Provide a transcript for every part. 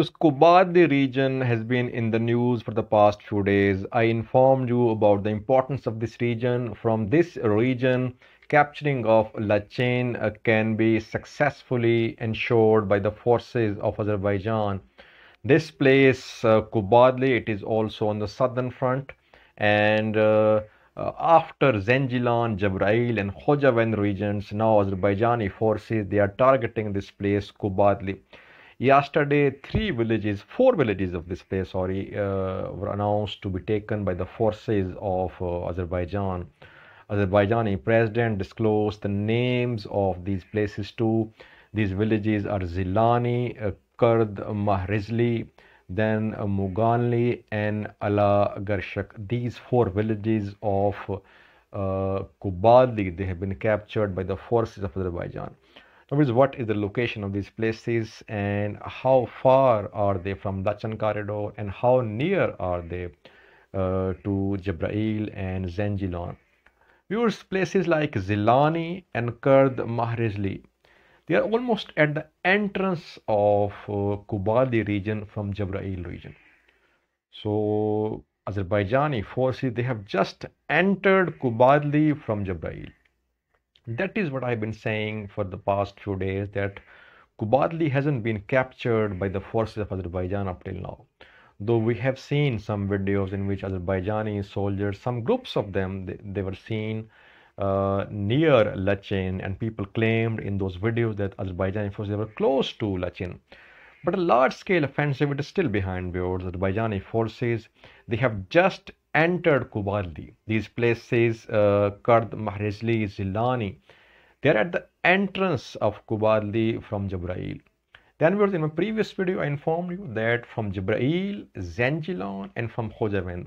Scobadi region has been in the news for the past few days. I informed you about the importance of this region. From this region, capturing of Lachin uh, can be successfully ensured by the forces of Azerbaijan. This place, uh, Kubadli, it is also on the southern front and uh, uh, after Zengilan, Jabrail, and Khojaven regions, now Azerbaijani forces they are targeting this place Kubadli. Yesterday, three villages, four villages of this place, sorry, uh, were announced to be taken by the forces of uh, Azerbaijan. Azerbaijani president disclosed the names of these places too. These villages are Zilani, uh, Kurd, Mahrizli, then Muganli and Ala Garshak. These four villages of uh, Kubadli, they have been captured by the forces of Azerbaijan. Now, what is the location of these places and how far are they from Dachan corridor and how near are they uh, to Jabrail and Zanjilan? Viewers, places like Zilani and Kurd Mahrizli they are almost at the entrance of uh, region from Jabrail region. So Azerbaijani forces, they have just entered Kubadli from Jabrail. That is what I've been saying for the past few days that Kubadli hasn't been captured by the forces of Azerbaijan up till now. Though we have seen some videos in which Azerbaijani soldiers, some groups of them, they, they were seen uh, near Lachin, and people claimed in those videos that Azerbaijani forces were close to Lachin. But a large-scale offensive is still behind the Azerbaijani forces they have just entered Kubaldi. These places, uh, Kurd, Mahrezli, Zilani, they are at the entrance of Kubaldi from Jabrail. Then in my previous video I informed you that from Jabrail, Zangilan and from Khojavind,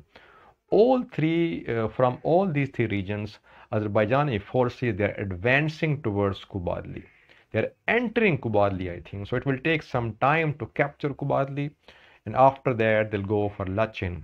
all three uh, from all these three regions Azerbaijani forces, they're advancing towards Kubadli. They're entering Kubadli, I think. So it will take some time to capture Kubadli. And after that, they'll go for Lachin.